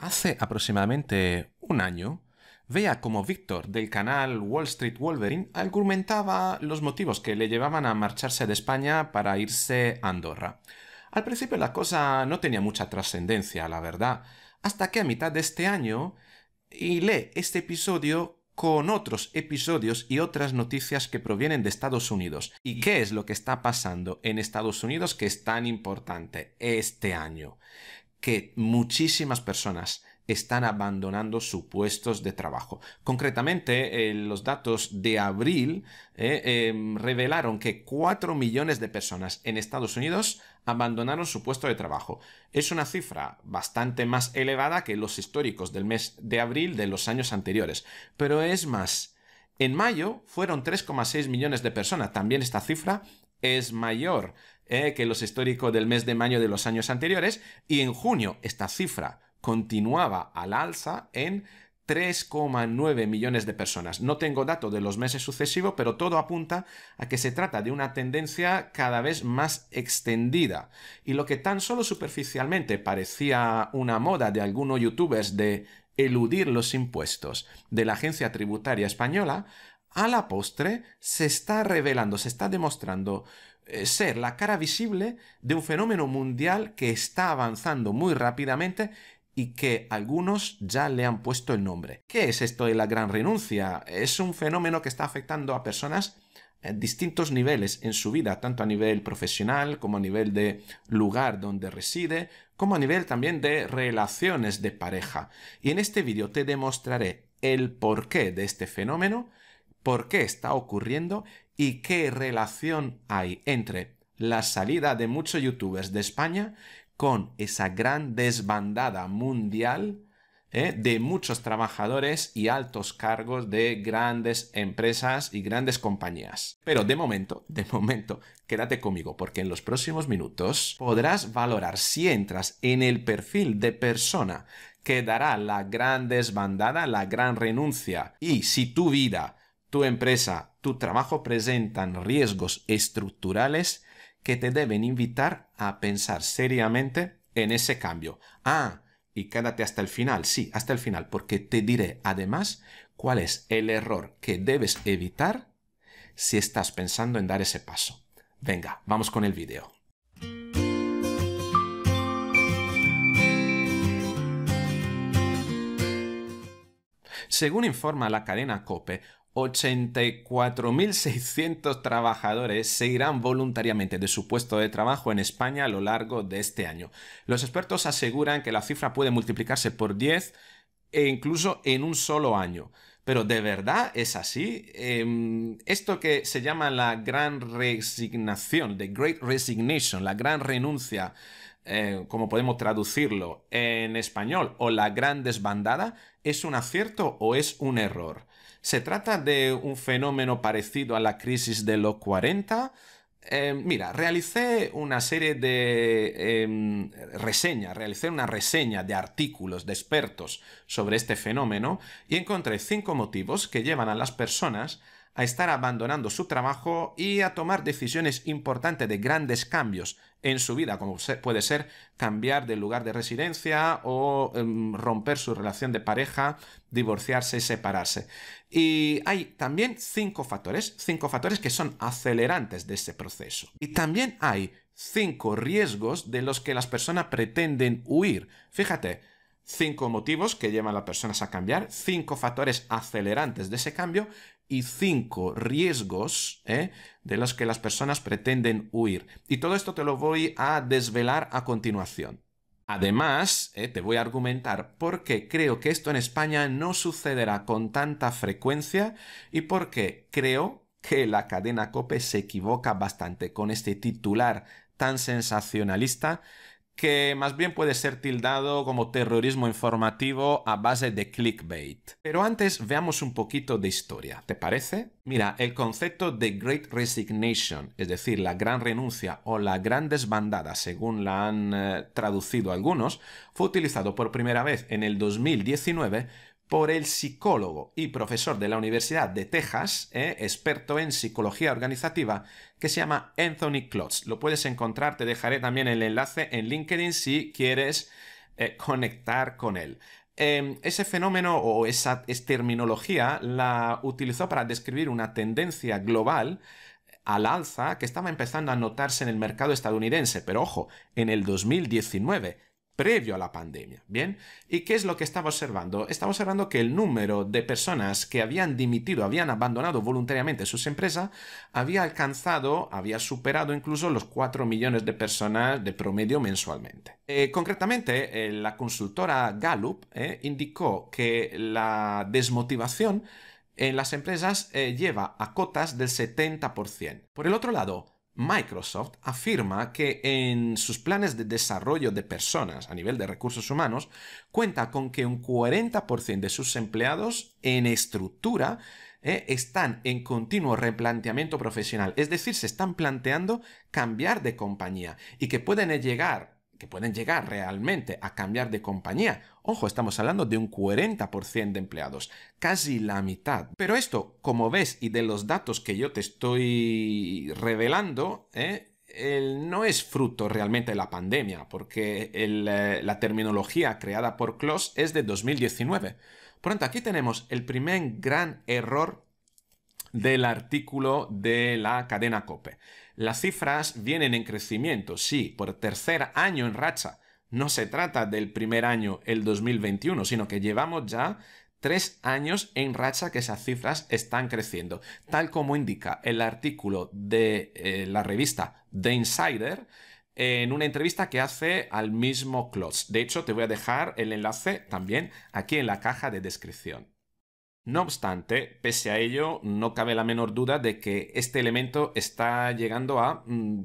Hace aproximadamente un año, vea como Víctor del canal Wall Street Wolverine argumentaba los motivos que le llevaban a marcharse de España para irse a Andorra. Al principio la cosa no tenía mucha trascendencia, la verdad, hasta que a mitad de este año y lee este episodio con otros episodios y otras noticias que provienen de Estados Unidos. ¿Y qué es lo que está pasando en Estados Unidos que es tan importante este año? que muchísimas personas están abandonando sus puestos de trabajo. Concretamente, eh, los datos de abril eh, em, revelaron que 4 millones de personas en Estados Unidos abandonaron su puesto de trabajo. Es una cifra bastante más elevada que los históricos del mes de abril de los años anteriores, pero es más. En mayo fueron 3,6 millones de personas, también esta cifra es mayor eh, que los históricos del mes de mayo de los años anteriores, y en junio esta cifra continuaba al alza en 3,9 millones de personas. No tengo dato de los meses sucesivos, pero todo apunta a que se trata de una tendencia cada vez más extendida. Y lo que tan solo superficialmente parecía una moda de algunos youtubers de eludir los impuestos de la Agencia Tributaria Española, a la postre se está revelando, se está demostrando eh, ser la cara visible de un fenómeno mundial que está avanzando muy rápidamente y que algunos ya le han puesto el nombre. ¿Qué es esto de la gran renuncia? Es un fenómeno que está afectando a personas en distintos niveles en su vida, tanto a nivel profesional como a nivel de lugar donde reside, como a nivel también de relaciones de pareja. Y en este vídeo te demostraré el porqué de este fenómeno, por qué está ocurriendo y qué relación hay entre la salida de muchos youtubers de España con esa gran desbandada mundial ¿eh? de muchos trabajadores y altos cargos de grandes empresas y grandes compañías. Pero de momento, de momento, quédate conmigo porque en los próximos minutos podrás valorar si entras en el perfil de persona que dará la gran desbandada, la gran renuncia y si tu vida tu empresa, tu trabajo presentan riesgos estructurales que te deben invitar a pensar seriamente en ese cambio. Ah, y quédate hasta el final, sí, hasta el final, porque te diré además cuál es el error que debes evitar si estás pensando en dar ese paso. Venga, vamos con el video. Según informa la cadena COPE, 84.600 trabajadores se irán voluntariamente de su puesto de trabajo en España a lo largo de este año. Los expertos aseguran que la cifra puede multiplicarse por 10 e incluso en un solo año. Pero ¿de verdad es así? Em, esto que se llama la gran resignación, the great resignation, la gran renuncia, eh, como podemos traducirlo en español, o la gran desbandada, ¿es un acierto o es un error? ¿Se trata de un fenómeno parecido a la crisis de los 40? Eh, mira, realicé una serie de em, reseñas, realicé una reseña de artículos de expertos sobre este fenómeno y encontré cinco motivos que llevan a las personas a estar abandonando su trabajo y a tomar decisiones importantes de grandes cambios en su vida, como puede ser cambiar de lugar de residencia o em, romper su relación de pareja, divorciarse, y separarse. Y hay también cinco factores, cinco factores que son acelerantes de ese proceso. Y también hay cinco riesgos de los que las personas pretenden huir. Fíjate, cinco motivos que llevan a las personas a cambiar, cinco factores acelerantes de ese cambio y cinco riesgos ¿eh? de los que las personas pretenden huir. Y todo esto te lo voy a desvelar a continuación. Además, ¿eh? te voy a argumentar por qué creo que esto en España no sucederá con tanta frecuencia y por qué creo que la cadena Cope se equivoca bastante con este titular tan sensacionalista que más bien puede ser tildado como terrorismo informativo a base de clickbait. Pero antes veamos un poquito de historia, ¿te parece? Mira, el concepto de Great Resignation, es decir, la gran renuncia o la gran desbandada, según la han eh, traducido algunos, fue utilizado por primera vez en el 2019 por el psicólogo y profesor de la Universidad de Texas, ¿eh? experto en psicología organizativa, que se llama Anthony Klotz. Lo puedes encontrar, te dejaré también el enlace en LinkedIn si quieres eh, conectar con él. Em, ese fenómeno o esa terminología la utilizó para describir una tendencia global eh, al alza que estaba empezando a notarse en el mercado estadounidense, pero ojo, en el 2019 previo a la pandemia. ¿Bien? ¿Y qué es lo que estaba observando? Estaba observando que el número de personas que habían dimitido, habían abandonado voluntariamente sus empresas, había alcanzado, había superado incluso los 4 millones de personas de promedio mensualmente. Eh, concretamente, eh, la consultora Gallup eh, indicó que la desmotivación en las empresas lleva a cotas del 70%. Por el otro lado, Microsoft afirma que en sus planes de desarrollo de personas a nivel de recursos humanos cuenta con que un 40% de sus empleados en estructura eh, están en continuo replanteamiento profesional, es decir, se están planteando cambiar de compañía y que pueden llegar que pueden llegar realmente a cambiar de compañía. Ojo, estamos hablando de un 40% de empleados, casi la mitad. Pero esto, como ves, y de los datos que yo te estoy revelando, ¿eh? no es fruto realmente de la pandemia, porque eh, la terminología creada por Kloss es de 2019. Pronto, aquí tenemos el primer gran error del artículo de la cadena COPE. Las cifras vienen en crecimiento, sí, por tercer año en racha. No se trata del primer año, el 2021, sino que llevamos ya tres años en racha que esas cifras están creciendo. Tal como indica el artículo de eh, la revista The Insider, en una entrevista que hace al mismo Klotz. De hecho, te voy a dejar el enlace también aquí en la caja de descripción. No obstante, pese a ello, no cabe la menor duda de que este elemento está llegando a mm,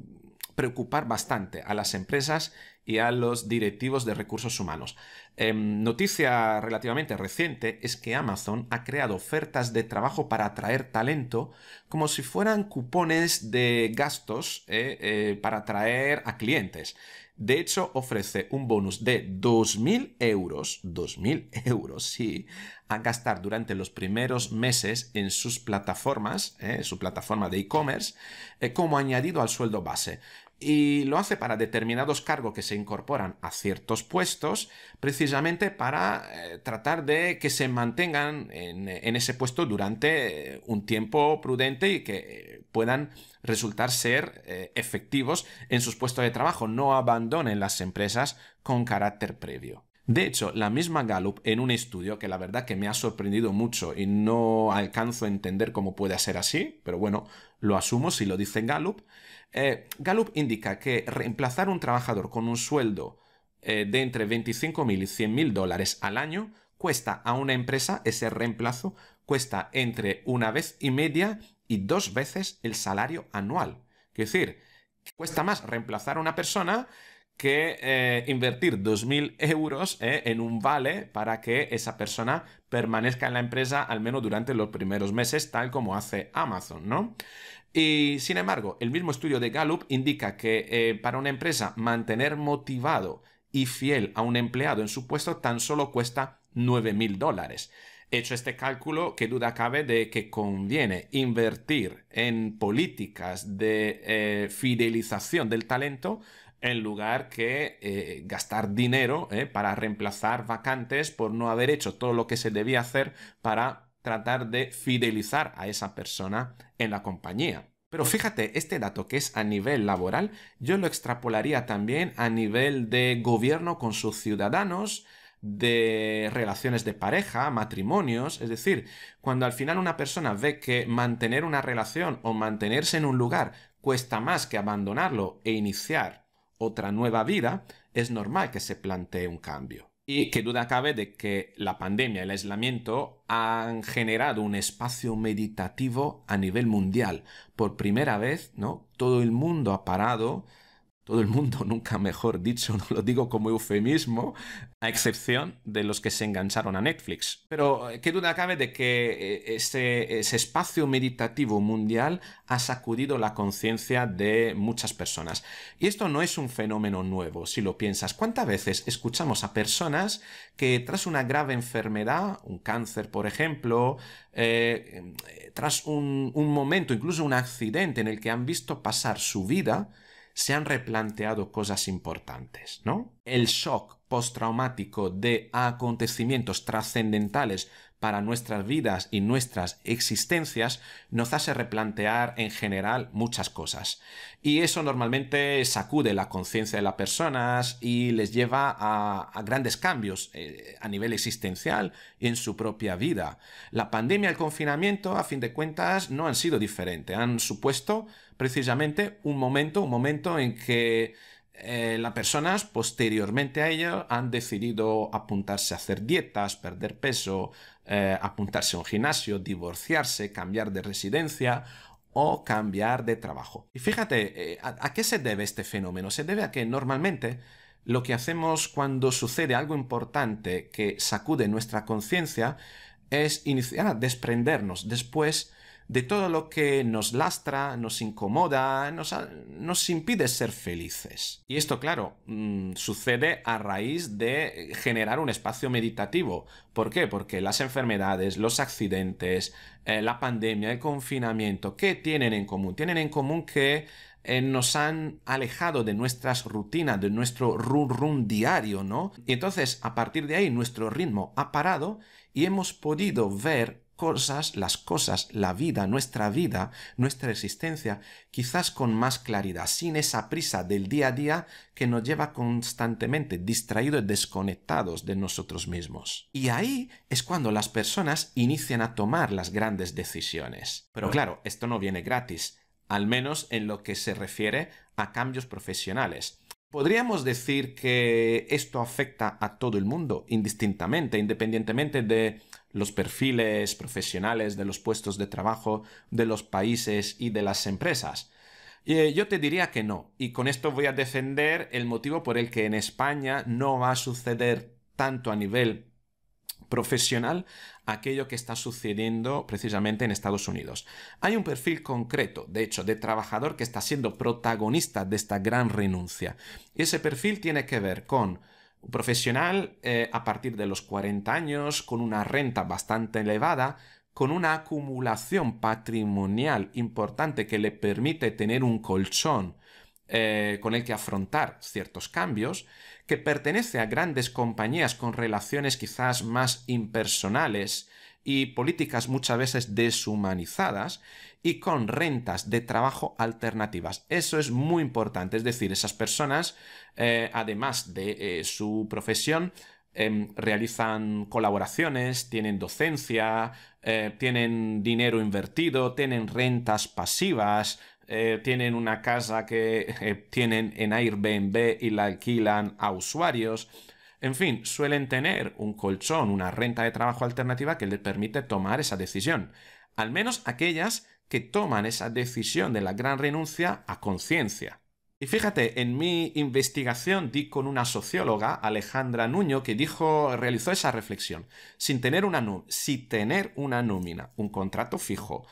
preocupar bastante a las empresas y a los directivos de recursos humanos. Em, noticia relativamente reciente es que Amazon ha creado ofertas de trabajo para atraer talento como si fueran cupones de gastos eh, eh, para atraer a clientes. De hecho, ofrece un bonus de 2.000 euros, 2.000 euros, sí, a gastar durante los primeros meses en sus plataformas, eh, su plataforma de e-commerce, eh, como añadido al sueldo base y lo hace para determinados cargos que se incorporan a ciertos puestos, precisamente para eh, tratar de que se mantengan en, ese puesto durante eh, un tiempo prudente y que eh, puedan resultar ser efectivos en sus puestos de trabajo, no abandonen las empresas con carácter previo. De hecho, la misma Gallup en un estudio que la verdad que me ha sorprendido mucho y no alcanzo a entender cómo puede ser así, pero bueno, lo asumo si lo dice Gallup, eh, Gallup indica que reemplazar un trabajador con un sueldo eh, de entre 25.000 y 100.000 dólares al año cuesta a una empresa ese reemplazo cuesta entre una vez y media y dos veces el salario anual. Es decir, cuesta más reemplazar a una persona que eh, invertir 2.000 euros en un vale para que esa persona permanezca en la empresa al menos durante los primeros meses, tal como hace Amazon, ¿no? Y sin embargo, el mismo estudio de Gallup indica que eh, para una empresa mantener motivado y fiel a un empleado en su puesto tan solo cuesta 9 mil dólares. Hecho este cálculo, que duda cabe de que conviene invertir en políticas de eh, fidelización del talento en lugar que eh, gastar dinero para reemplazar vacantes por no haber hecho todo lo que se debía hacer para tratar de fidelizar a esa persona en la compañía. Pero fíjate, este dato que es a nivel laboral, yo lo extrapolaría también a nivel de gobierno con sus ciudadanos, de relaciones de pareja, matrimonios, es decir, cuando al final una persona ve que mantener una relación o mantenerse en un lugar cuesta más que abandonarlo e iniciar otra nueva vida, es normal que se plantee un cambio. Y qué duda cabe de que la pandemia y el aislamiento han generado un espacio meditativo a nivel mundial. Por primera vez, ¿no? Todo el mundo ha parado todo el mundo, nunca mejor dicho, no lo digo como eufemismo, a excepción de los que se engancharon a Netflix. Pero eh, qué duda cabe de que eh, este, ese, espacio meditativo mundial ha sacudido la conciencia de muchas personas. Y esto no es un fenómeno nuevo, si lo piensas. ¿Cuántas veces escuchamos a personas que tras una grave enfermedad, un cáncer por ejemplo, eh, tras un momento, incluso un accidente en el que han visto pasar su vida, se han replanteado cosas importantes, ¿no? El shock postraumático de acontecimientos trascendentales para nuestras vidas y nuestras existencias nos hace replantear en general muchas cosas. Y eso normalmente sacude la conciencia de las personas y les lleva a, grandes cambios eh, a nivel existencial en su propia vida. La pandemia el confinamiento, a fin de cuentas, no han sido diferentes. Han supuesto precisamente un momento, un momento en que eh, las personas posteriormente a ello han decidido apuntarse a hacer dietas, perder peso, eh, apuntarse a un gimnasio, divorciarse, cambiar de residencia o cambiar de trabajo. Y fíjate, eh, ¿a, ¿a qué se debe este fenómeno? Se debe a que normalmente lo que hacemos cuando sucede algo importante que sacude nuestra conciencia es iniciar a desprendernos después de todo lo que nos lastra, nos incomoda, nos, nos impide ser felices. Y esto, claro, mm, sucede a raíz de generar un espacio meditativo. ¿Por qué? Porque las enfermedades, los accidentes, eh, la pandemia, el confinamiento, ¿qué tienen en común? Tienen en común que eh, nos han alejado de nuestras rutinas, de nuestro run run diario, ¿no? Y entonces, a partir de ahí, nuestro ritmo ha parado y hemos podido ver cosas, las cosas, la vida, nuestra vida, nuestra existencia, quizás con más claridad, sin esa prisa del día a día que nos lleva constantemente distraídos, y desconectados de nosotros mismos. Y ahí es cuando las personas inician a tomar las grandes decisiones. Pero claro, esto no viene gratis, al menos en lo que se refiere a cambios profesionales. ¿Podríamos decir que esto afecta a todo el mundo, indistintamente, independientemente de los perfiles profesionales de los puestos de trabajo, de los países y de las empresas. Eh, yo te diría que no, y con esto voy a defender el motivo por el que en España no va a suceder tanto a nivel profesional aquello que está sucediendo precisamente en Estados Unidos. Hay un perfil concreto, de hecho, de trabajador que está siendo protagonista de esta gran renuncia. ese perfil tiene que ver con profesional eh, a partir de los 40 años, con una renta bastante elevada, con una acumulación patrimonial importante que le permite tener un colchón eh, con el que afrontar ciertos cambios, que pertenece a grandes compañías con relaciones quizás más impersonales y políticas muchas veces deshumanizadas y con rentas de trabajo alternativas. Eso es muy importante, es decir, esas personas, eh, además de eh, su profesión, em, realizan colaboraciones, tienen docencia, eh, tienen dinero invertido, tienen rentas pasivas, tienen una casa que tienen en Airbnb y la alquilan a usuarios. En fin, suelen tener un colchón, una renta de trabajo alternativa que les permite tomar esa decisión. Al menos aquellas que toman esa decisión de la gran renuncia a conciencia. Y fíjate, en mi investigación di con una socióloga, Alejandra Nuño, que dijo, realizó esa reflexión. Sin tener una, tener una nómina, un contrato fijo,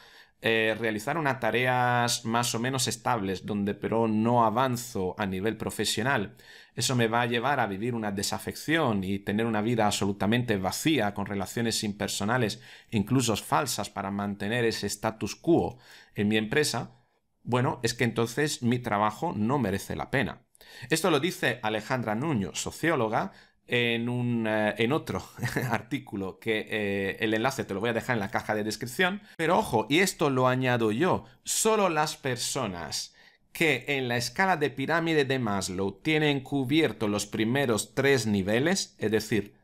eh, realizar unas tareas más o menos estables, donde pero no avanzo a nivel profesional. Eso me va a llevar a vivir una desafección y tener una vida absolutamente vacía, con relaciones impersonales, incluso falsas, para mantener ese status quo en mi empresa. Bueno, es que entonces mi trabajo no merece la pena. Esto lo dice Alejandra Nuño, socióloga, eh, en, otro artículo que eh, el enlace te lo voy a dejar en la caja de descripción. Pero ojo, y esto lo añado yo, solo las personas que en la escala de pirámide de Maslow tienen cubierto los primeros tres niveles, es decir,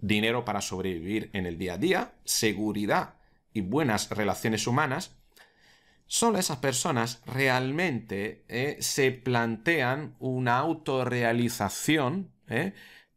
dinero para sobrevivir en el día a día, seguridad y buenas relaciones humanas, solo esas personas realmente eh, se plantean una autorrealización ¿eh?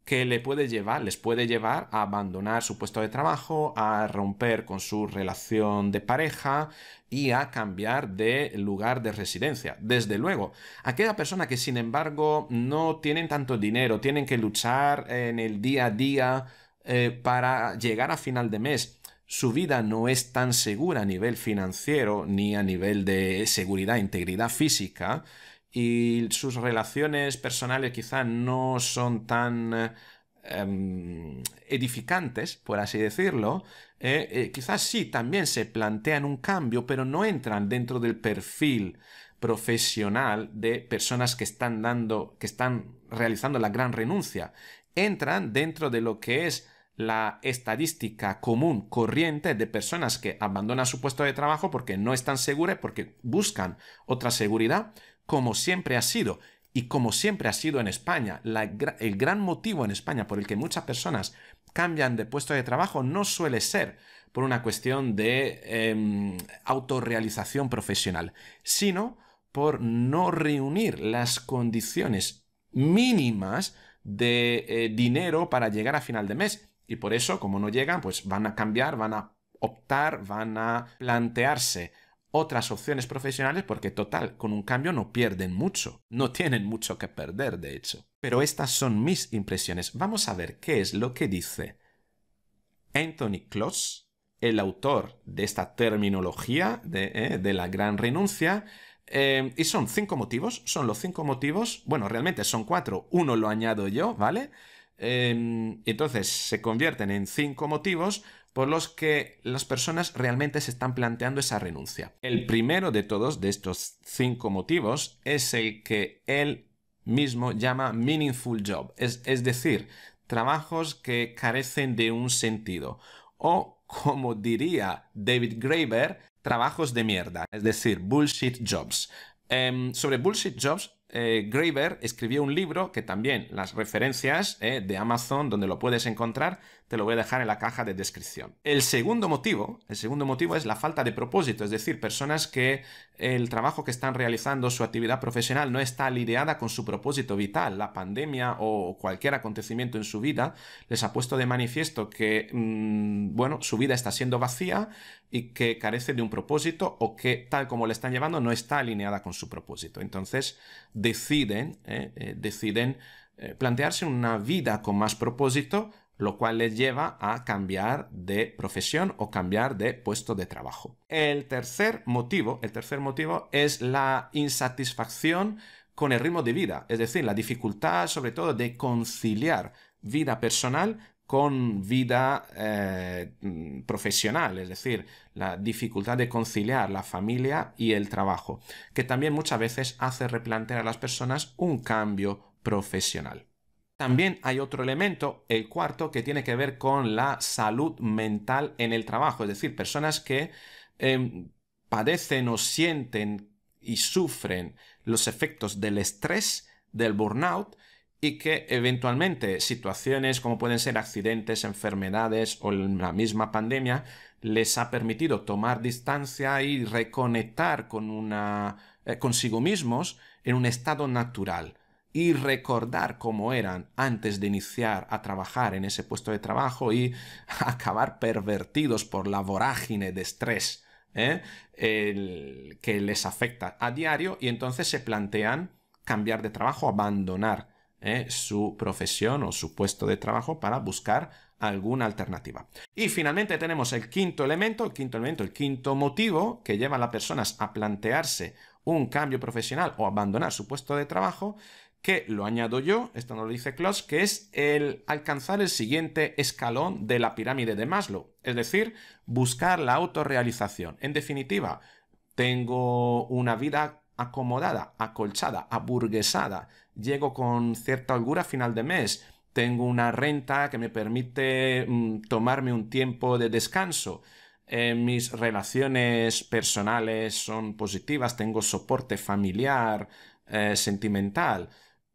que le puede llevar, les puede llevar a abandonar su puesto de trabajo, a romper con su relación de pareja y a cambiar de lugar de residencia. Desde luego, aquella persona que sin embargo no tienen tanto dinero, tienen que luchar en el día a día eh, para llegar a final de mes, su vida no es tan segura a nivel financiero ni a nivel de seguridad, integridad física, y sus relaciones personales quizá no son tan em, edificantes, por así decirlo, eh, eh, quizás sí, también se plantean un cambio, pero no entran dentro del perfil profesional de personas que están dando, que están realizando la gran renuncia. Entran dentro de lo que es la estadística común, corriente de personas que abandonan su puesto de trabajo porque no están seguras, porque buscan otra seguridad como siempre ha sido y como siempre ha sido en España. el gran motivo en España por el que muchas personas cambian de puesto de trabajo no suele ser por una cuestión de em, autorrealización profesional, sino por no reunir las condiciones mínimas de eh, dinero para llegar a final de mes. Y por eso, como no llegan, pues van a cambiar, van a optar, van a plantearse otras opciones profesionales porque total, con un cambio no pierden mucho, no tienen mucho que perder de hecho. Pero estas son mis impresiones. Vamos a ver qué es lo que dice Anthony Kloss, el autor de esta terminología de, eh, la gran renuncia. Em, y son cinco motivos, son los cinco motivos, bueno, realmente son cuatro, uno lo añado yo, ¿vale? Em, entonces se convierten en cinco motivos por los que las personas realmente se están planteando esa renuncia. El primero de todos, de estos cinco motivos, es el que él mismo llama meaningful job, es, decir, trabajos que carecen de un sentido o, como diría David Graeber, trabajos de mierda, es decir, bullshit jobs. Em, sobre bullshit jobs, eh, Graeber escribió un libro que también las referencias eh, de Amazon, donde lo puedes encontrar, te lo voy a dejar en la caja de descripción. El segundo motivo, el segundo motivo es la falta de propósito, es decir, personas que el trabajo que están realizando, su actividad profesional no está alineada con su propósito vital. La pandemia o cualquier acontecimiento en su vida les ha puesto de manifiesto que, mm, bueno, su vida está siendo vacía y que carece de un propósito o que tal como le están llevando no está alineada con su propósito. Entonces deciden, eh, eh, deciden eh, plantearse una vida con más propósito lo cual les lleva a cambiar de profesión o cambiar de puesto de trabajo. El tercer motivo, el tercer motivo es la insatisfacción con el ritmo de vida, es decir, la dificultad sobre todo de conciliar vida personal con vida eh, profesional, es decir, la dificultad de conciliar la familia y el trabajo, que también muchas veces hace replantear a las personas un cambio profesional. También hay otro elemento, el cuarto, que tiene que ver con la salud mental en el trabajo, es decir, personas que em, padecen o sienten y sufren los efectos del estrés, del burnout, y que eventualmente situaciones como pueden ser accidentes, enfermedades o la misma pandemia les ha permitido tomar distancia y reconectar con una, eh, consigo mismos en un estado natural y recordar cómo eran antes de iniciar a trabajar en ese puesto de trabajo y acabar pervertidos por la vorágine de estrés ¿eh? que les afecta a diario y entonces se plantean cambiar de trabajo, abandonar ¿eh? su profesión o su puesto de trabajo para buscar alguna alternativa. Y finalmente tenemos el quinto elemento, el quinto elemento, el quinto motivo que lleva a las personas a plantearse un cambio profesional o abandonar su puesto de trabajo que lo añado yo, esto no lo dice Klaus, que es el alcanzar el siguiente escalón de la pirámide de Maslow, es decir, buscar la autorrealización. En definitiva, tengo una vida acomodada, acolchada, aburguesada, llego con cierta holgura a final de mes, tengo una renta que me permite mm, tomarme un tiempo de descanso, eh, mis relaciones personales son positivas, tengo soporte familiar, eh, sentimental,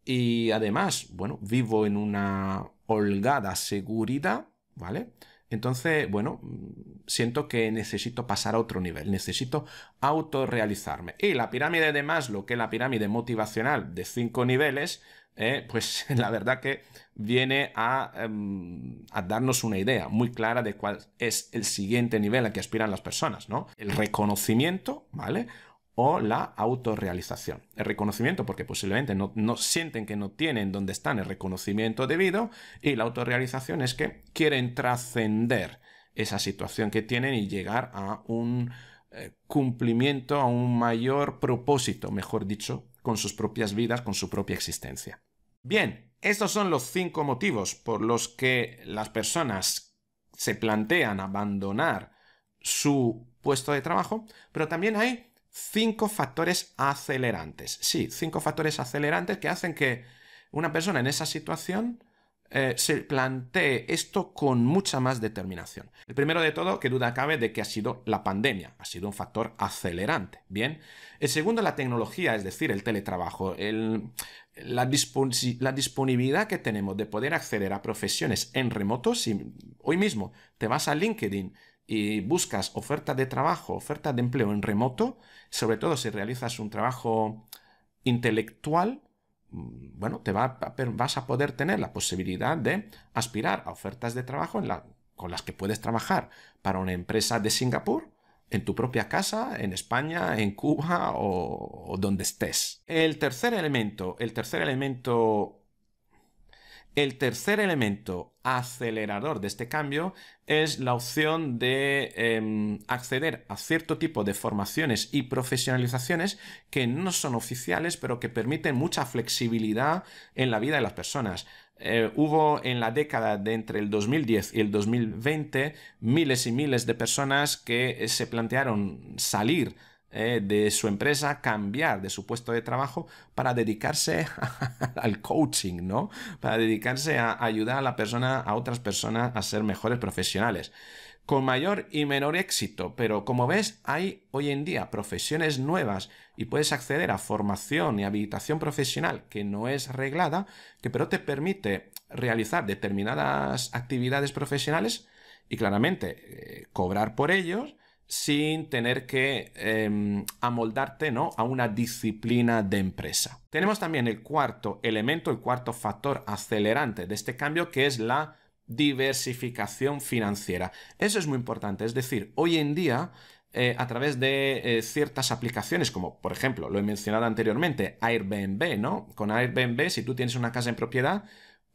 y además, bueno, vivo en una holgada seguridad, ¿vale? Entonces, bueno, mm, siento que necesito pasar a otro nivel, necesito autorrealizarme. Y la pirámide de Maslow, que es la pirámide motivacional de cinco niveles, eh, pues la verdad que viene a, em, a, darnos una idea muy clara de cuál es el siguiente nivel al que aspiran las personas, ¿no? El reconocimiento, ¿vale? o la autorrealización. El reconocimiento porque posiblemente no, sienten que no tienen donde están el reconocimiento debido y la autorrealización es que quieren trascender esa situación que tienen y llegar a un eh, cumplimiento, a un mayor propósito, mejor dicho, con sus propias vidas, con su propia existencia. Bien, estos son los cinco motivos por los que las personas se plantean abandonar su puesto de trabajo, pero también hay cinco factores acelerantes. Sí, cinco factores acelerantes que hacen que una persona en esa situación eh, se plantee esto con mucha más determinación. El primero de todo, que duda cabe de que ha sido la pandemia, ha sido un factor acelerante. Bien. El segundo, la tecnología, es decir, el teletrabajo, la, la, disponibilidad que tenemos de poder acceder a profesiones en remoto. Si hoy mismo te vas a LinkedIn y buscas oferta de trabajo, oferta de empleo en remoto, sobre todo si realizas un trabajo intelectual, mm, bueno, te vas a poder tener la posibilidad de aspirar a ofertas de trabajo en con las que puedes trabajar para una empresa de Singapur, en tu propia casa, en España, en Cuba o donde estés. El tercer elemento, el tercer elemento, el tercer elemento acelerador de este cambio es la opción de em, acceder a cierto tipo de formaciones y profesionalizaciones que no son oficiales, pero que permiten mucha flexibilidad en la vida de las personas. Eh, hubo en la década de entre el 2010 y el 2020 miles y miles de personas que eh, se plantearon salir eh, de su empresa, cambiar de su puesto de trabajo para dedicarse al coaching, Para dedicarse a ayudar a la persona, a otras personas a ser mejores profesionales con mayor y menor éxito, pero como ves, hay hoy en día profesiones nuevas y puedes acceder a formación y habilitación profesional que no es reglada, que pero te permite realizar determinadas actividades profesionales y claramente eh, cobrar por ellos sin tener que em, amoldarte a una disciplina de empresa. Tenemos también el cuarto elemento, el cuarto factor acelerante de este cambio, que es la diversificación financiera. Eso es muy importante, es decir, hoy en día eh, a través de eh, ciertas aplicaciones, como por ejemplo, lo he mencionado anteriormente, Airbnb, ¿no? Con Airbnb, si tú tienes una casa en propiedad,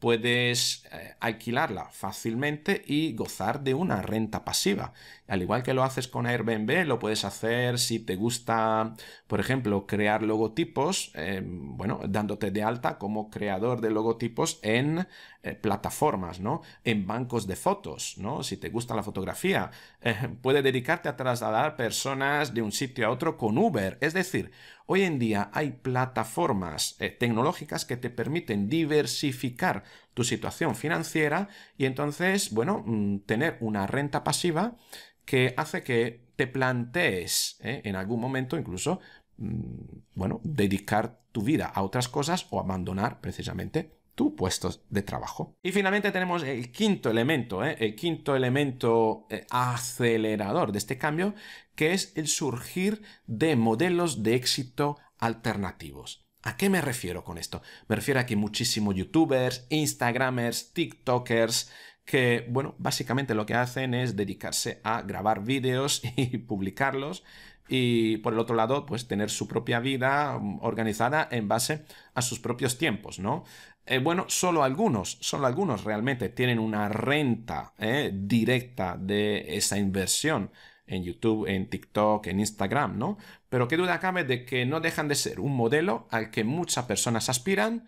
puedes eh, alquilarla fácilmente y gozar de una renta pasiva. Al igual que lo haces con Airbnb, lo puedes hacer si te gusta, por ejemplo, crear logotipos, em, bueno, dándote de alta como creador de logotipos en eh, plataformas, ¿no? En bancos de fotos, ¿no? Si te gusta la fotografía, eh, puede dedicarte a trasladar personas de un sitio a otro con Uber. Es decir, Hoy en día hay plataformas eh, tecnológicas que te permiten diversificar tu situación financiera y entonces, bueno, mm, tener una renta pasiva que hace que te plantees eh, en algún momento incluso, mm, bueno, dedicar tu vida a otras cosas o abandonar precisamente tu puesto de trabajo. Y finalmente tenemos el quinto elemento, eh, el quinto elemento acelerador de este cambio, que es el surgir de modelos de éxito alternativos. ¿A qué me refiero con esto? Me refiero a que muchísimos youtubers, instagramers, tiktokers, que, bueno, básicamente lo que hacen es dedicarse a grabar vídeos y publicarlos y por el otro lado, pues tener su propia vida organizada en base a sus propios tiempos, ¿no? Eh, bueno, solo algunos, solo algunos realmente tienen una renta eh, directa de esa inversión en YouTube, en TikTok, en Instagram, ¿no? Pero qué duda cabe de que no dejan de ser un modelo al que muchas personas aspiran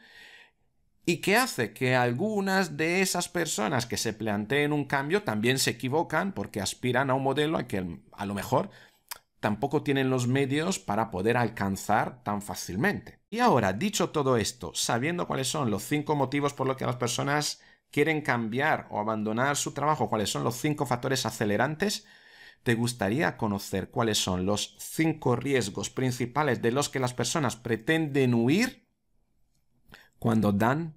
y que hace que algunas de esas personas que se planteen un cambio también se equivocan porque aspiran a un modelo al que a lo mejor tampoco tienen los medios para poder alcanzar tan fácilmente. Y ahora, dicho todo esto, sabiendo cuáles son los cinco motivos por los que las personas quieren cambiar o abandonar su trabajo, cuáles son los cinco factores acelerantes, ¿Te gustaría conocer cuáles son los cinco riesgos principales de los que las personas pretenden huir cuando dan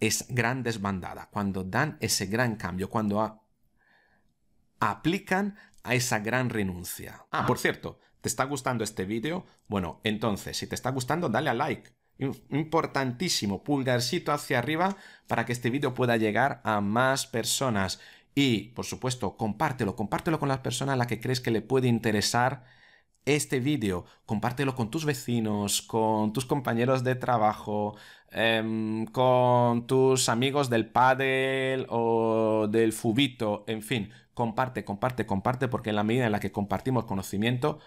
esa gran desbandada, cuando dan ese gran cambio, cuando aplican a esa gran renuncia? Ah, por cierto, ¿te está gustando este vídeo? Bueno, entonces, si te está gustando, dale a like. Importantísimo, pulgarcito hacia arriba para que este vídeo pueda llegar a más personas. Y, por supuesto, compártelo, compártelo con la persona a la que crees que le puede interesar este vídeo. Compártelo con tus vecinos, con tus compañeros de trabajo, em, con tus amigos del pádel o del fubito, en fin. Comparte, comparte, comparte, porque en la medida en la que compartimos conocimiento,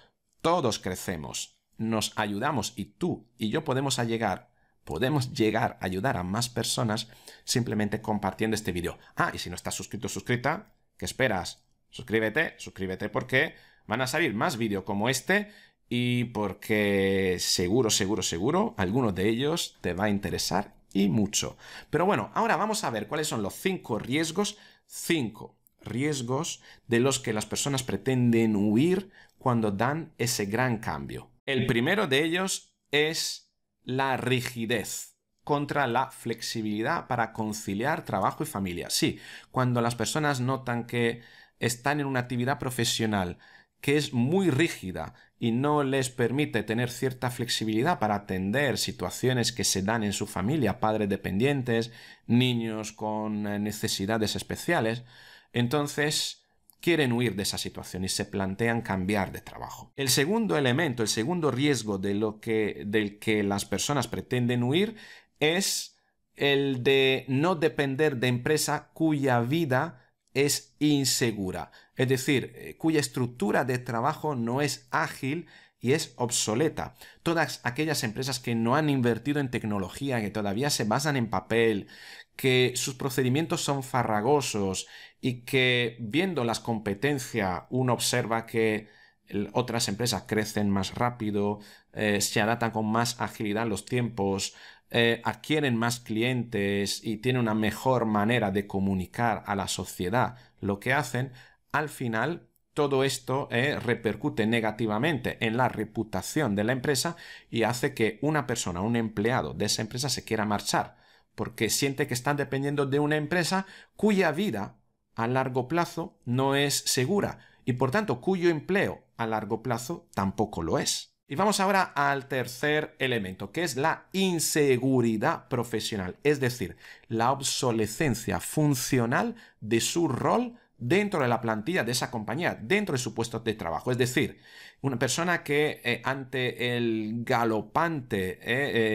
todos crecemos, nos ayudamos y tú y yo podemos llegar podemos llegar a ayudar a más personas simplemente compartiendo este vídeo. Ah, y si no estás suscrito, suscrita, ¿qué esperas? Suscríbete, suscríbete porque van a salir más vídeos como este y porque seguro, seguro, seguro, alguno de ellos te va a interesar y mucho. Pero bueno, ahora vamos a ver cuáles son los cinco riesgos, cinco riesgos de los que las personas pretenden huir cuando dan ese gran cambio. El primero de ellos es la rigidez contra la flexibilidad para conciliar trabajo y familia. Sí, cuando las personas notan que están en una actividad profesional que es muy rígida y no les permite tener cierta flexibilidad para atender situaciones que se dan en su familia, padres dependientes, niños con eh, necesidades especiales, entonces quieren huir de esa situación y se plantean cambiar de trabajo. El segundo elemento, el segundo riesgo de lo que, del que las personas pretenden huir es el de no depender de empresa cuya vida es insegura, es decir, eh, cuya estructura de trabajo no es ágil y es obsoleta. Todas aquellas empresas que no han invertido en tecnología, que todavía se basan en papel, que sus procedimientos son farragosos y que viendo las competencias uno observa que otras empresas crecen más rápido, eh, se adaptan con más agilidad a los tiempos, eh, adquieren más clientes y tienen una mejor manera de comunicar a la sociedad lo que hacen, al final todo esto eh, repercute negativamente en la reputación de la empresa y hace que una persona, un empleado de esa empresa se quiera marchar, porque siente que están dependiendo de una empresa cuya vida a largo plazo no es segura y por tanto cuyo empleo a largo plazo tampoco lo es. Y vamos ahora al tercer elemento, que es la inseguridad profesional, es decir, la obsolescencia funcional de su rol dentro de la plantilla de esa compañía, dentro de su puesto de trabajo. Es decir, una persona que eh, ante el galopante eh,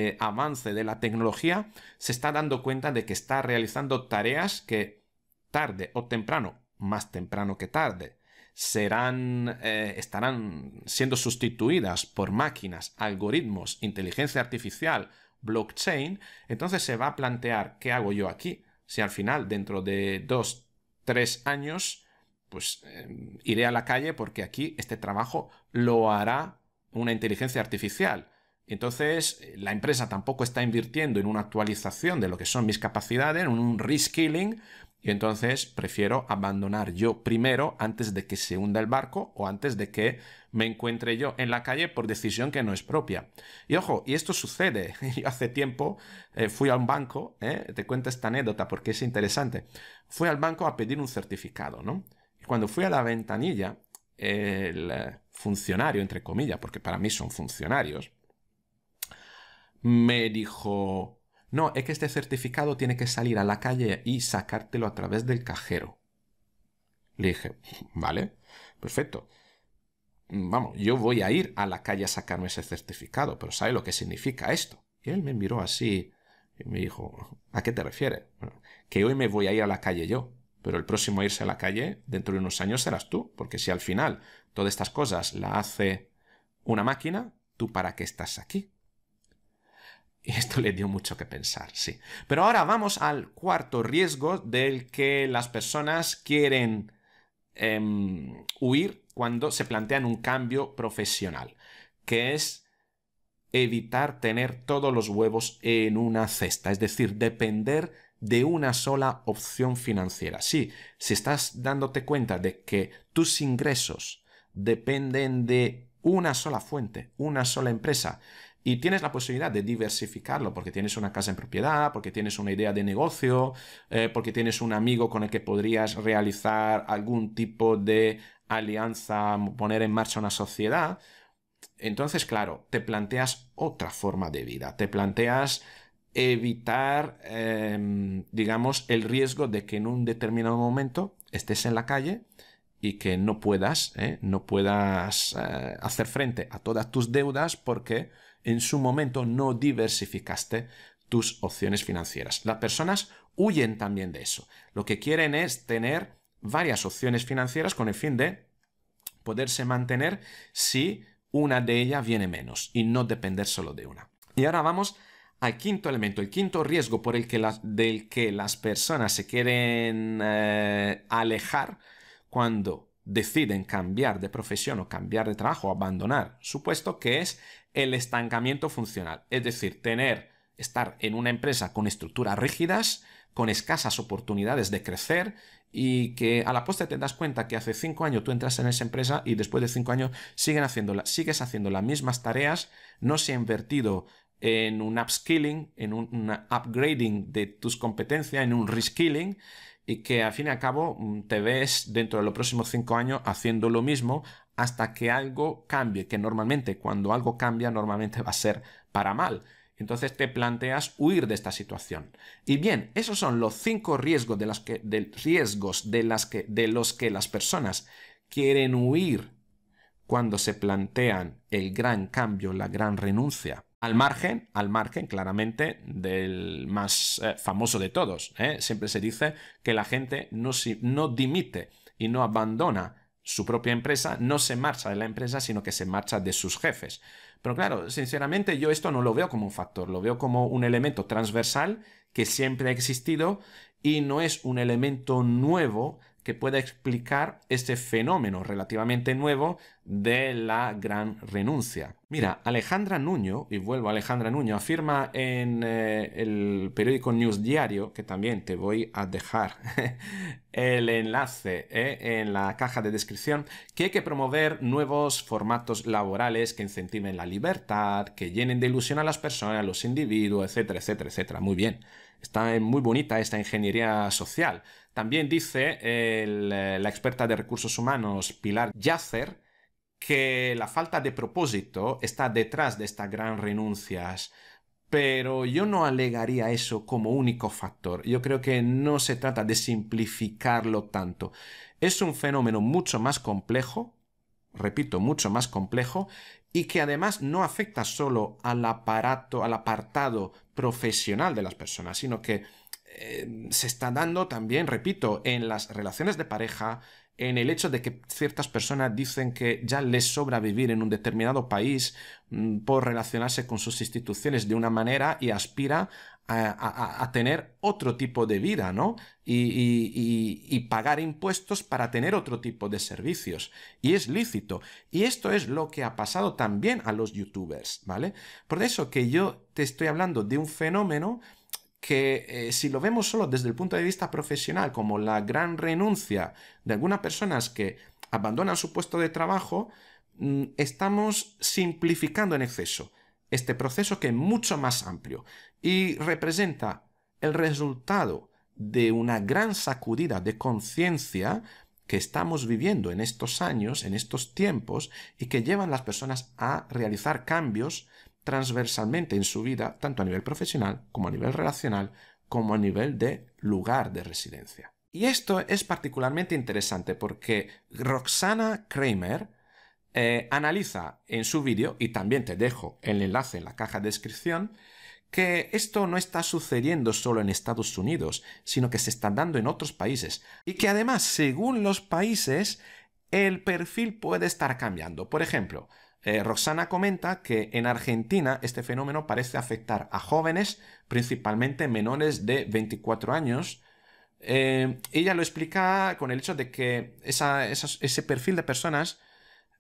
eh, avance de la tecnología se está dando cuenta de que está realizando tareas que tarde o temprano, más temprano que tarde, serán, eh, estarán siendo sustituidas por máquinas, algoritmos, inteligencia artificial, blockchain, entonces se va a plantear qué hago yo aquí. Si al final, dentro de dos, tres años, pues em, iré a la calle porque aquí este trabajo lo hará una inteligencia artificial. Entonces, eh, la empresa tampoco está invirtiendo en una actualización de lo que son mis capacidades, en un reskilling, y entonces prefiero abandonar yo primero antes de que se hunda el barco o antes de que me encuentre yo en la calle por decisión que no es propia. Y ojo, y esto sucede. Yo hace tiempo eh, fui a un banco, eh, te cuento esta anécdota porque es interesante. Fui al banco a pedir un certificado, ¿no? Y cuando fui a la ventanilla, el funcionario, entre comillas, porque para mí son funcionarios, me dijo, no, es que este certificado tiene que salir a la calle y sacártelo a través del cajero. Le dije, vale, perfecto. Vamos, yo voy a ir a la calle a sacarme ese certificado, pero ¿sabe lo que significa esto? Y él me miró así y me dijo, ¿a qué te refieres? que hoy me voy a ir a la calle yo, pero el próximo a irse a la calle dentro de unos años serás tú, porque si al final todas estas cosas la hace una máquina, ¿tú para qué estás aquí? Y esto le dio mucho que pensar, sí. Pero ahora vamos al cuarto riesgo del que las personas quieren em, huir cuando se plantean un cambio profesional, que es evitar tener todos los huevos en una cesta, es decir, depender de una sola opción financiera. Sí, si estás dándote cuenta de que tus ingresos dependen de una sola fuente, una sola empresa, y tienes la posibilidad de diversificarlo porque tienes una casa en propiedad, porque tienes una idea de negocio, eh, porque tienes un amigo con el que podrías realizar algún tipo de alianza, poner en marcha una sociedad. Entonces, claro, te planteas otra forma de vida, te planteas evitar, em, digamos, el riesgo de que en un determinado momento estés en la calle y que no puedas, eh, no puedas eh, hacer frente a todas tus deudas porque en su momento no diversificaste tus opciones financieras. Las personas huyen también de eso. Lo que quieren es tener varias opciones financieras con el fin de poderse mantener si una de ellas viene menos y no depender solo de una. Y ahora vamos al quinto elemento, el quinto riesgo por el que las, del que las personas se quieren eh, alejar cuando deciden cambiar de profesión o cambiar de trabajo abandonar su puesto, que es el estancamiento funcional. Es decir, tener, estar en una empresa con estructuras rígidas, con escasas oportunidades de crecer y que a la postre te das cuenta que hace cinco años tú entras en esa empresa y después de cinco años siguen sigues haciendo las mismas tareas, no se ha invertido en un upskilling, en un, un upgrading de tus competencias, en un reskilling, y que al fin y al cabo mm, te ves dentro de los próximos cinco años haciendo lo mismo hasta que algo cambie, que normalmente cuando algo cambia normalmente va a ser para mal. Entonces te planteas huir de esta situación. Y bien, esos son los cinco riesgos de, riesgos de, las que, de los que las personas quieren huir cuando se plantean el gran cambio, la gran renuncia al margen, al margen claramente del más eh, famoso de todos. ¿eh? Siempre se dice que la gente no, no dimite y no abandona su propia empresa, no se marcha de la empresa, sino que se marcha de sus jefes. Pero claro, sinceramente yo esto no lo veo como un factor, lo veo como un elemento transversal que siempre ha existido y no es un elemento nuevo que pueda explicar este fenómeno relativamente nuevo de la gran renuncia. Mira, Alejandra Nuño, y vuelvo a Alejandra Nuño, afirma en eh, el periódico News Diario, que también te voy a dejar el enlace eh, en la caja de descripción, que hay que promover nuevos formatos laborales que incentiven la libertad, que llenen de ilusión a las personas, a los individuos, etcétera, etcétera, etcétera. Muy bien. Está muy bonita esta ingeniería social. También dice eh, la experta de recursos humanos Pilar Yacer que la falta de propósito está detrás de estas gran renuncias. Pero yo no alegaría eso como único factor. Yo creo que no se trata de simplificarlo tanto. Es un fenómeno mucho más complejo, repito, mucho más complejo, y que además no afecta solo al aparato, al apartado profesional de las personas, sino que eh, se está dando también, repito, en las relaciones de pareja, en el hecho de que ciertas personas dicen que ya les sobra vivir en un determinado país mm, por relacionarse con sus instituciones de una manera y aspira a, tener otro tipo de vida, ¿no? Y, y, pagar impuestos para tener otro tipo de servicios. Y es lícito. Y esto es lo que ha pasado también a los youtubers, ¿vale? Por eso que yo te estoy hablando de un fenómeno que eh, si lo vemos solo desde el punto de vista profesional como la gran renuncia de algunas personas que abandonan su puesto de trabajo, mm, estamos simplificando en exceso este proceso que es mucho más amplio y representa el resultado de una gran sacudida de conciencia que estamos viviendo en estos años, en estos tiempos, y que llevan las personas a realizar cambios transversalmente en su vida, tanto a nivel profesional como a nivel relacional, como a nivel de lugar de residencia. Y esto es particularmente interesante porque Roxana Kramer eh, analiza en su vídeo, y también te dejo el enlace en la caja de descripción, que esto no está sucediendo solo en Estados Unidos, sino que se está dando en otros países, y que además, según los países, el perfil puede estar cambiando. Por ejemplo, eh, Roxana comenta que en Argentina este fenómeno parece afectar a jóvenes, principalmente menores de 24 años. Eh, ella lo explica con el hecho de que ese perfil de personas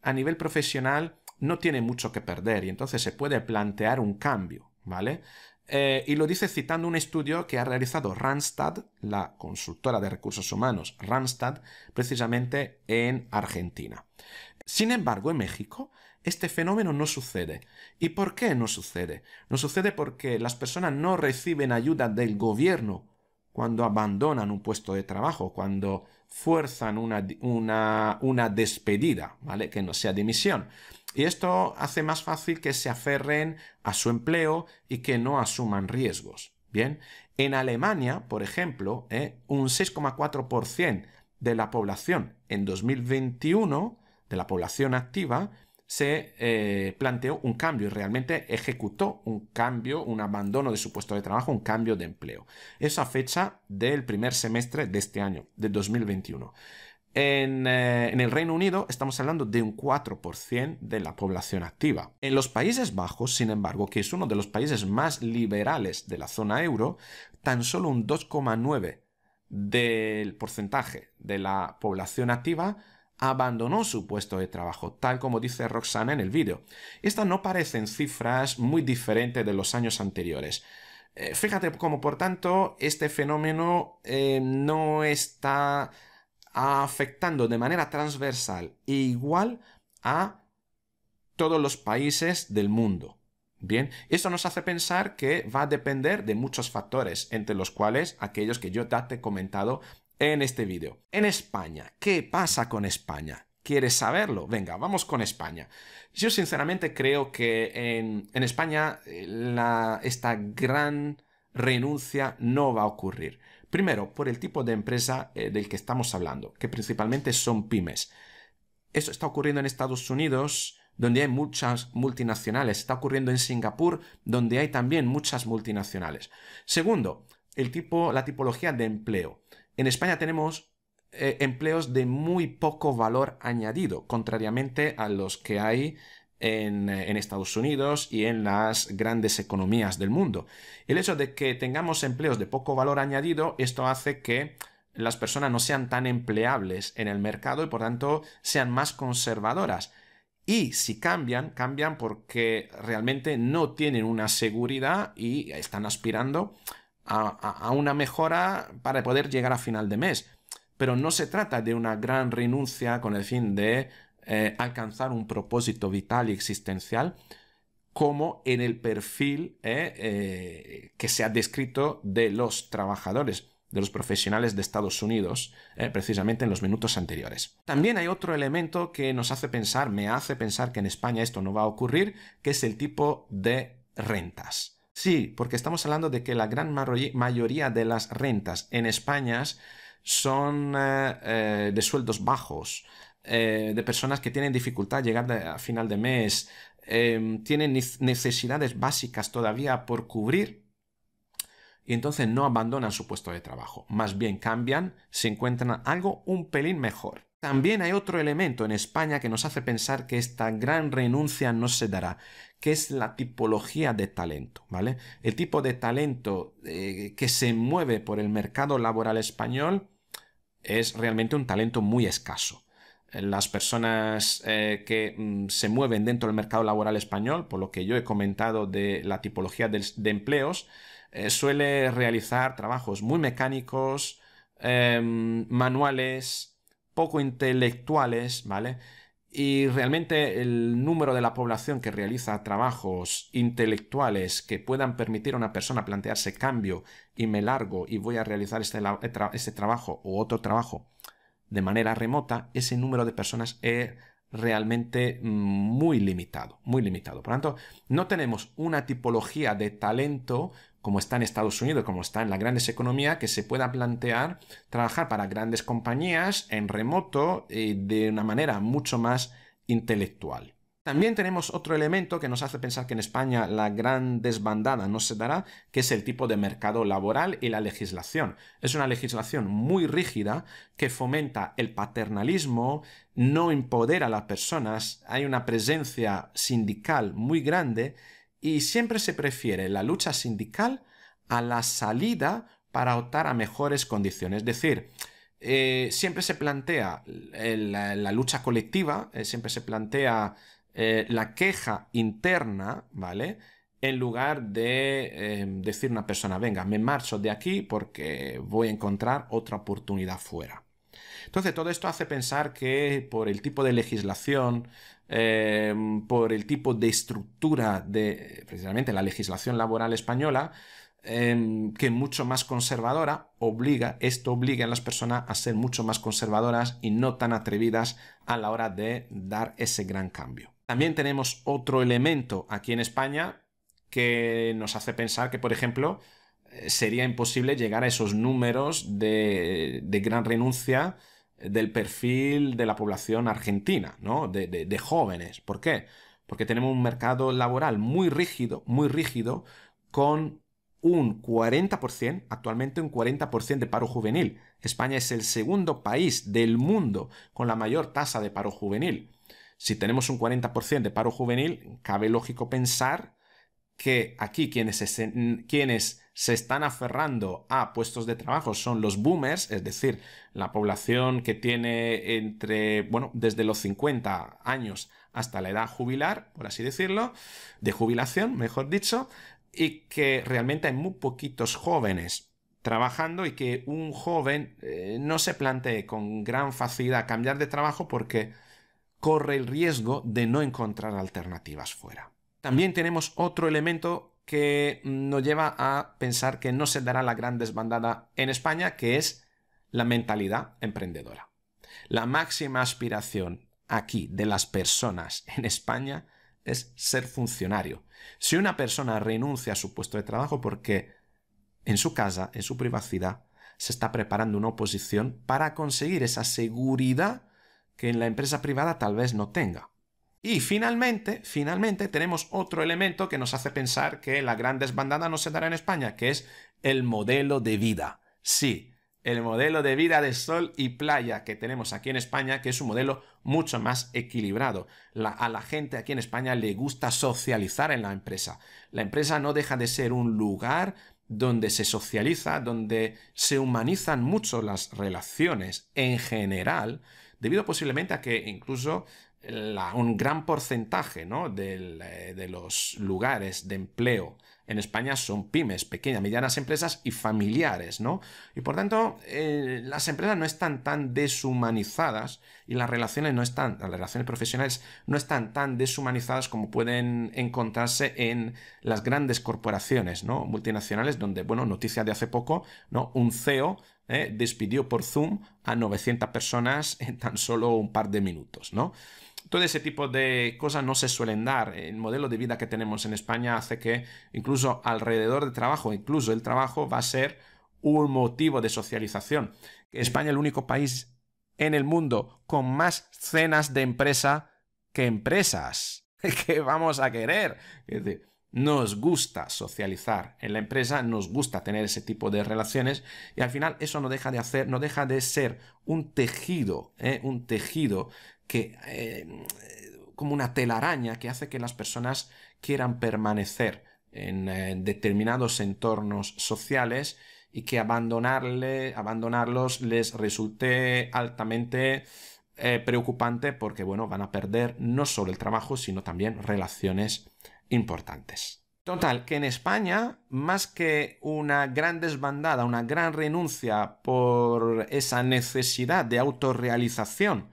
a nivel profesional no tiene mucho que perder y entonces se puede plantear un cambio, ¿vale? Eh, y lo dice citando un estudio que ha realizado Randstad, la consultora de recursos humanos Randstad, precisamente en Argentina. Sin embargo, en México, este fenómeno no sucede. ¿Y por qué no sucede? No sucede porque las personas no reciben ayuda del gobierno cuando abandonan un puesto de trabajo, cuando fuerzan una, despedida, ¿vale? Que no sea dimisión. Y esto hace más fácil que se aferren a su empleo y que no asuman riesgos. Bien, en Alemania, por ejemplo, ¿eh? un 6,4% de la población en 2021, de la población activa, se eh, planteó un cambio y realmente ejecutó un cambio, un abandono de su puesto de trabajo, un cambio de empleo. Esa fecha del primer semestre de este año, de 2021. Eh, en, el Reino Unido estamos hablando de un 4% de la población activa. En los Países Bajos, sin embargo, que es uno de los países más liberales de la zona euro, tan solo un 2,9% del porcentaje de la población activa abandonó su puesto de trabajo, tal como dice Roxana en el vídeo. Estas no parecen cifras muy diferentes de los años anteriores. Eh, fíjate cómo, por tanto, este fenómeno eh, no está afectando de manera transversal e igual a todos los países del mundo. Bien, esto nos hace pensar que va a depender de muchos factores, entre los cuales aquellos que yo te he comentado en este vídeo. En España, ¿qué pasa con España? ¿Quieres saberlo? Venga, vamos con España. Yo sinceramente creo que en, España eh, esta gran renuncia no va a ocurrir. Primero, por el tipo de empresa eh, del que estamos hablando, que principalmente son pymes. Eso está ocurriendo en Estados Unidos, donde hay muchas multinacionales. Está ocurriendo en Singapur, donde hay también muchas multinacionales. Segundo, el tipo, la tipología de empleo. En España tenemos eh, empleos de muy poco valor añadido, contrariamente a los que hay en, eh, en, Estados Unidos y en las grandes economías del mundo. El hecho de que tengamos empleos de poco valor añadido, esto hace que las personas no sean tan empleables en el mercado y por tanto sean más conservadoras. Y si cambian, cambian porque realmente no tienen una seguridad y están aspirando a, una mejora para poder llegar a final de mes. Pero no se trata de una gran renuncia con el fin de eh, alcanzar un propósito vital y existencial, como en el perfil eh, eh, que se ha descrito de los trabajadores, de los profesionales de Estados Unidos, precisamente en los minutos anteriores. También hay otro elemento que nos hace pensar, me hace pensar que en España esto no va a ocurrir, que es el tipo de rentas. Sí, porque estamos hablando de que la gran mayoría de las rentas en España son eh, eh, de sueldos bajos, eh, de personas que tienen dificultad llegar a final de mes, em, tienen necesidades básicas todavía por cubrir y entonces no abandonan su puesto de trabajo, más bien cambian, se encuentran algo un pelín mejor. También hay otro elemento en España que nos hace pensar que esta gran renuncia no se dará, que es la tipología de talento, ¿vale? El tipo de talento eh, que se mueve por el mercado laboral español es realmente un talento muy escaso. Las personas eh, que mm, se mueven dentro del mercado laboral español, por lo que yo he comentado de la tipología de, empleos, eh, suele realizar trabajos muy mecánicos, em, manuales, poco intelectuales, ¿vale? Y realmente el número de la población que realiza trabajos intelectuales que puedan permitir a una persona plantearse cambio y me largo y voy a realizar este, eh, este trabajo o otro trabajo de manera remota, ese número de personas es realmente mm, muy limitado, muy limitado. Por lo tanto, no tenemos una tipología de talento como está en Estados Unidos, como está en las grandes economías, que se pueda plantear trabajar para grandes compañías en remoto de una manera mucho más intelectual. También tenemos otro elemento que nos hace pensar que en España la gran desbandada no se dará, que es el tipo de mercado laboral y la legislación. Es una legislación muy rígida que fomenta el paternalismo, no empodera a las personas, hay una presencia sindical muy grande y siempre se prefiere la lucha sindical a la salida para optar a mejores condiciones. Es decir, eh, siempre se plantea la, lucha colectiva, eh, siempre se plantea eh, la queja interna, ¿vale? En lugar de em, decir una persona, venga, me marcho de aquí porque voy a encontrar otra oportunidad fuera. Entonces, todo esto hace pensar que por el tipo de legislación, em, por el tipo de estructura de precisamente la legislación laboral española, em, que es mucho más conservadora, obliga, esto obliga a las personas a ser mucho más conservadoras y no tan atrevidas a la hora de dar ese gran cambio. También tenemos otro elemento aquí en España que nos hace pensar que, por ejemplo, eh, sería imposible llegar a esos números de gran renuncia del perfil de la población argentina, ¿no? De, jóvenes. ¿Por qué? Porque tenemos un mercado laboral muy rígido, muy rígido, con un 40%, actualmente un 40% de paro juvenil. España es el segundo país del mundo con la mayor tasa de paro juvenil. Si tenemos un 40% de paro juvenil, cabe lógico pensar que aquí quienes, quienes se están aferrando a puestos de trabajo son los boomers, es decir, la población que tiene entre, bueno, desde los 50 años hasta la edad jubilar, por así decirlo, de jubilación, mejor dicho, y que realmente hay muy poquitos jóvenes trabajando y que un joven eh, no se plantee con gran facilidad cambiar de trabajo porque corre el riesgo de no encontrar alternativas fuera. También tenemos otro elemento que nos lleva a pensar que no se dará la gran desbandada en España, que es la mentalidad emprendedora. La máxima aspiración aquí de las personas en España es ser funcionario. Si una persona renuncia a su puesto de trabajo porque en su casa, en su privacidad, se está preparando una oposición para conseguir esa seguridad que en la empresa privada tal vez no tenga. Y finalmente, finalmente tenemos otro elemento que nos hace pensar que la gran desbandada no se dará en España, que es el modelo de vida. Sí, el modelo de vida de sol y playa que tenemos aquí en España, que es un modelo mucho más equilibrado. a la gente aquí en España le gusta socializar en la empresa. La empresa no deja de ser un lugar donde se socializa, donde se humanizan mucho las relaciones en general, debido posiblemente a que incluso un gran porcentaje eh, de, los lugares de empleo en España son pymes, pequeñas, medianas empresas y familiares, ¿no? Y por tanto, eh, las empresas no están tan deshumanizadas y las relaciones no están, las relaciones profesionales no están tan deshumanizadas como pueden encontrarse en las grandes corporaciones, ¿no? Multinacionales, donde, bueno, noticia de hace poco, ¿no? Un CEO eh, despidió por Zoom a 900 personas en tan solo un par de minutos, ¿no? todo ese tipo de cosas no se suelen dar. El modelo de vida que tenemos en España hace que incluso alrededor del trabajo, incluso el trabajo va a ser un motivo de socialización. España es el único país en el mundo con más cenas de empresa que empresas. ¿Qué vamos a querer? nos gusta socializar en la empresa, nos gusta tener ese tipo de relaciones y al final eso no deja de hacer, no deja de ser un tejido, ¿eh? un tejido eh, como una telaraña que hace que las personas quieran permanecer en, eh, determinados entornos sociales y que abandonarle, abandonarlos les resulte altamente eh, preocupante porque, bueno, van a perder no solo el trabajo, sino también relaciones importantes. Total, que en España, más que una gran desbandada, una gran renuncia por esa necesidad de autorrealización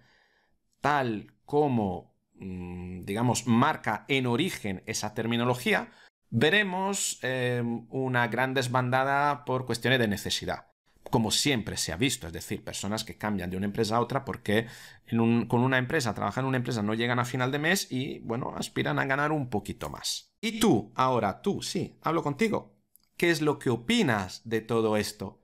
tal como, mm, digamos, marca en origen esa terminología, veremos eh, una gran desbandada por cuestiones de necesidad. Como siempre se ha visto, es decir, personas que cambian de una empresa a otra porque con una empresa, trabajan en una empresa, no llegan a final de mes y, bueno, aspiran a ganar un poquito más. Y tú, ahora tú, sí, hablo contigo. ¿Qué es lo que opinas de todo esto?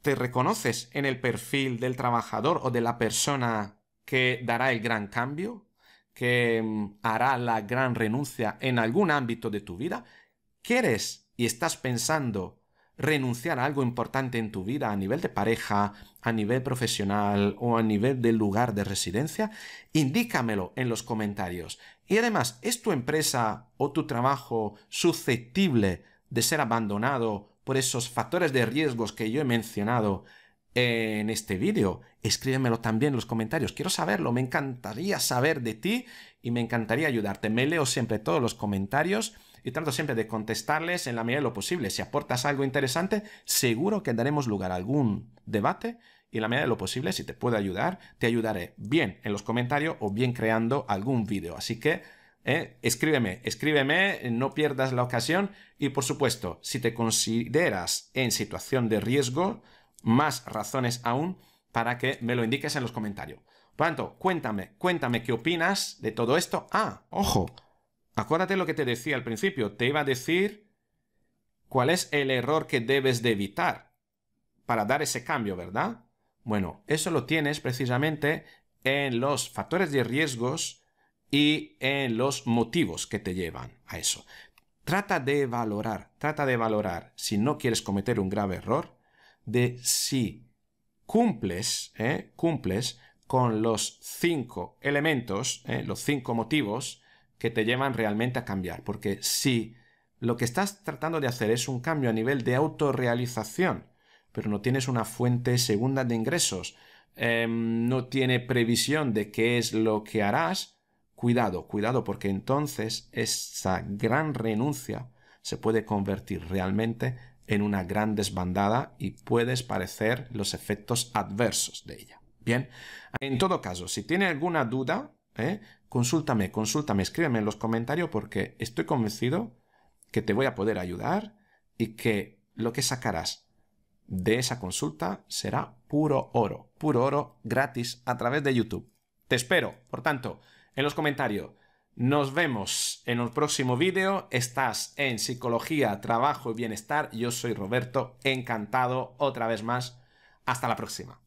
¿Te reconoces en el perfil del trabajador o de la persona que dará el gran cambio, que mm, hará la gran renuncia en algún ámbito de tu vida? ¿Quieres y estás pensando renunciar a algo importante en tu vida a nivel de pareja, a nivel profesional o a nivel del lugar de residencia? Indícamelo en los comentarios. Y además, ¿es tu empresa o tu trabajo susceptible de ser abandonado por esos factores de riesgos que yo he mencionado en este vídeo? escríbemelo también en los comentarios. Quiero saberlo, me encantaría saber de ti y me encantaría ayudarte. Me leo siempre todos los comentarios y trato siempre de contestarles en la medida de lo posible. Si aportas algo interesante, seguro que daremos lugar a algún debate y en la medida de lo posible, si te puedo ayudar, te ayudaré bien en los comentarios o bien creando algún vídeo. Así que... Eh, escríbeme, escríbeme, no pierdas la ocasión y por supuesto, si te consideras en situación de riesgo, más razones aún para que me lo indiques en los comentarios. Por tanto, cuéntame, cuéntame qué opinas de todo esto. Ah, ojo, acuérdate lo que te decía al principio, te iba a decir cuál es el error que debes de evitar para dar ese cambio, ¿verdad? Bueno, eso lo tienes precisamente en los factores de riesgos y en los motivos que te llevan a eso. Trata de valorar, trata de valorar, si no quieres cometer un grave error, de si cumples, ¿eh? cumples con los cinco elementos, ¿eh? los cinco motivos que te llevan realmente a cambiar. Porque si lo que estás tratando de hacer es un cambio a nivel de autorrealización, pero no tienes una fuente segunda de ingresos, em, no tiene previsión de qué es lo que harás, cuidado, cuidado, porque entonces esa gran renuncia se puede convertir realmente en en una gran desbandada y puedes parecer los efectos adversos de ella. Bien, en todo caso, si tiene alguna duda, ¿eh? consúltame, consúltame, escríbeme en los comentarios porque estoy convencido que te voy a poder ayudar y que lo que sacarás de esa consulta será puro oro, puro oro gratis a través de YouTube. Te espero, por tanto, en los comentarios. Nos vemos en el próximo vídeo. Estás en Psicología, Trabajo y Bienestar. Yo soy Roberto, encantado otra vez más. Hasta la próxima.